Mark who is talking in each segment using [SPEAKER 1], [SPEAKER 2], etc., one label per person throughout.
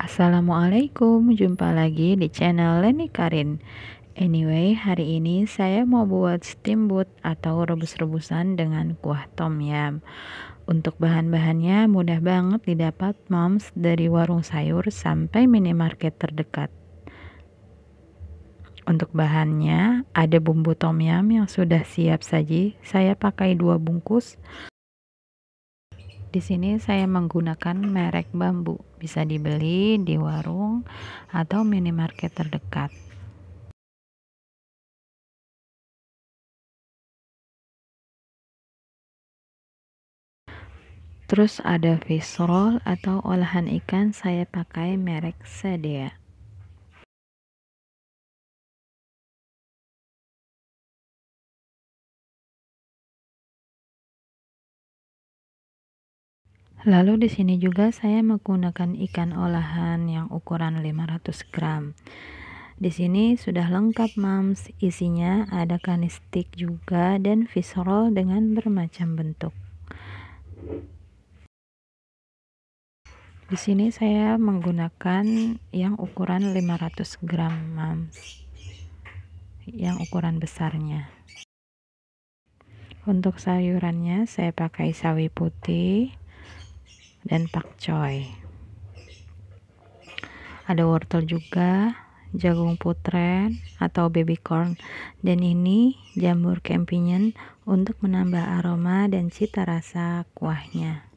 [SPEAKER 1] Assalamualaikum, jumpa lagi di channel Leni Karin. Anyway, hari ini saya mau buat steamboat atau rebus-rebusan dengan kuah tom yam. Untuk bahan-bahannya mudah banget didapat moms dari warung sayur sampai minimarket terdekat. Untuk bahannya ada bumbu tom yam yang sudah siap saji. Saya pakai dua bungkus di sini saya menggunakan merek bambu, bisa dibeli
[SPEAKER 2] di warung atau minimarket terdekat. Terus ada fish roll atau olahan ikan saya pakai merek Sedia. Lalu di sini juga saya menggunakan ikan
[SPEAKER 1] olahan yang ukuran 500 gram. Di sini sudah lengkap mams, isinya ada kanistik juga dan visceral dengan bermacam bentuk. Di sini saya menggunakan yang ukuran 500 gram mams. Yang ukuran besarnya. Untuk sayurannya saya pakai sawi putih, dan pakcoy ada wortel juga jagung putren atau baby corn dan ini jamur campignon untuk menambah aroma dan cita
[SPEAKER 2] rasa kuahnya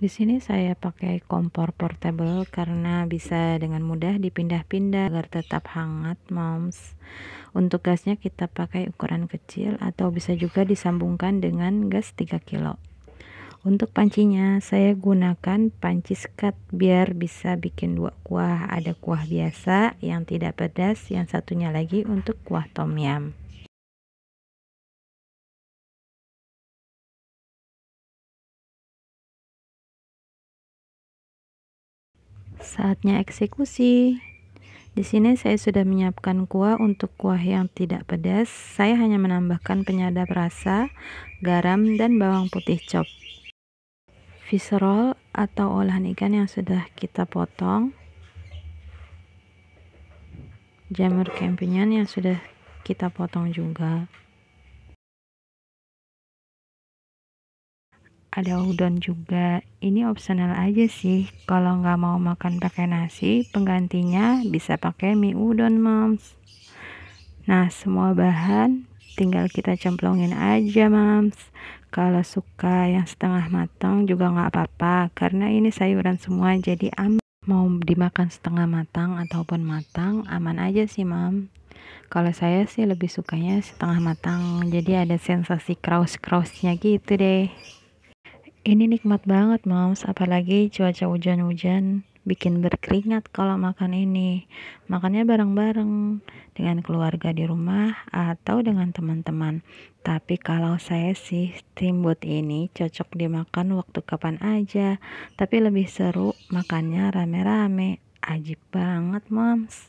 [SPEAKER 2] Di sini saya pakai kompor portable karena bisa dengan
[SPEAKER 1] mudah dipindah-pindah agar tetap hangat, moms. Untuk gasnya kita pakai ukuran kecil atau bisa juga disambungkan dengan gas 3 kilo. Untuk pancinya saya gunakan panci sekat biar bisa bikin dua kuah. Ada
[SPEAKER 2] kuah biasa yang tidak pedas, yang satunya lagi untuk kuah tom yum. Saatnya eksekusi.
[SPEAKER 1] Di sini saya sudah menyiapkan kuah untuk kuah yang tidak pedas. Saya hanya menambahkan penyadap rasa, garam, dan bawang putih chop. Visceral atau olahan ikan yang sudah kita potong. Jamur campignon yang sudah kita potong juga. ada udon juga ini opsional aja sih kalau nggak mau makan pakai nasi penggantinya bisa pakai mie udon moms nah semua bahan tinggal kita cemplungin aja moms kalau suka yang setengah matang juga nggak apa-apa karena ini sayuran semua jadi aman mau dimakan setengah matang ataupun matang aman aja sih mam kalau saya sih lebih sukanya setengah matang jadi ada sensasi kraus-krausnya gitu deh ini nikmat banget, Moms, apalagi cuaca hujan-hujan bikin berkeringat kalau makan ini. Makannya bareng-bareng dengan keluarga di rumah atau dengan teman-teman. Tapi kalau saya sih steamboat ini cocok dimakan waktu kapan aja, tapi lebih seru makannya rame-rame. Ajib
[SPEAKER 2] banget, Moms.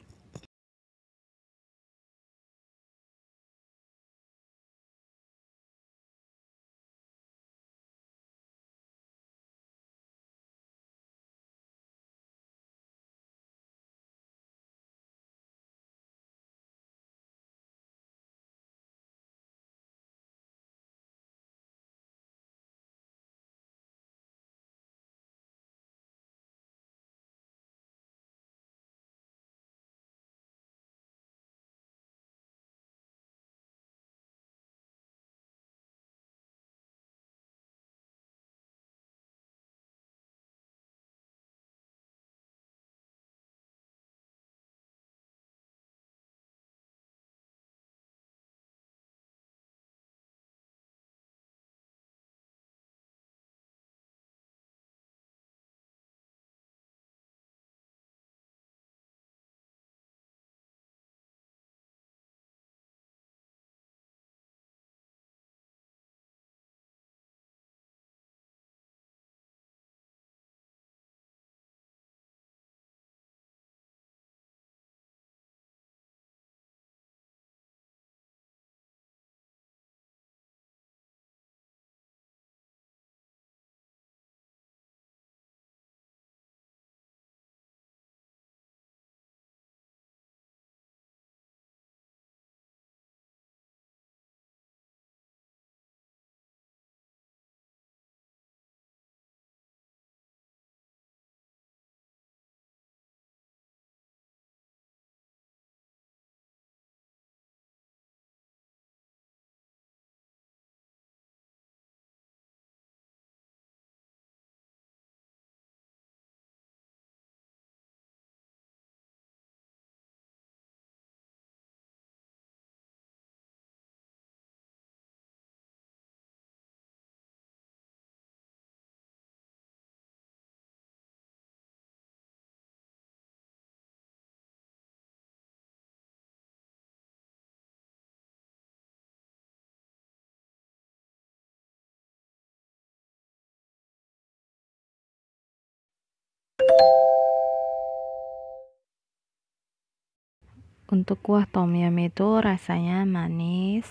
[SPEAKER 1] Untuk kuah tom yum itu rasanya manis,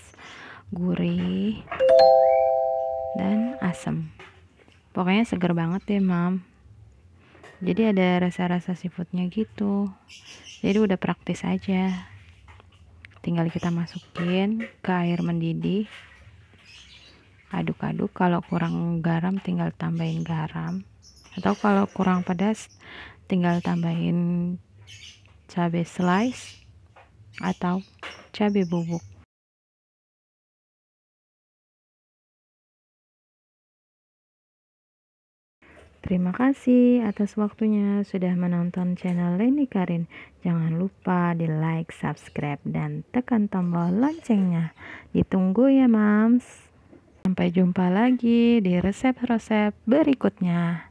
[SPEAKER 1] gurih, dan asam. Pokoknya seger banget deh, Mam. Jadi ada rasa-rasa seafoodnya gitu. Jadi udah praktis aja. Tinggal kita masukin ke air mendidih. Aduk-aduk, kalau kurang garam tinggal tambahin garam atau kalau kurang pedas tinggal tambahin
[SPEAKER 2] cabe slice atau cabe bubuk Terima kasih atas waktunya sudah menonton channel Leni Karin.
[SPEAKER 1] Jangan lupa di like, subscribe, dan tekan tombol loncengnya. Ditunggu ya mams. Sampai jumpa lagi di resep-resep
[SPEAKER 2] berikutnya.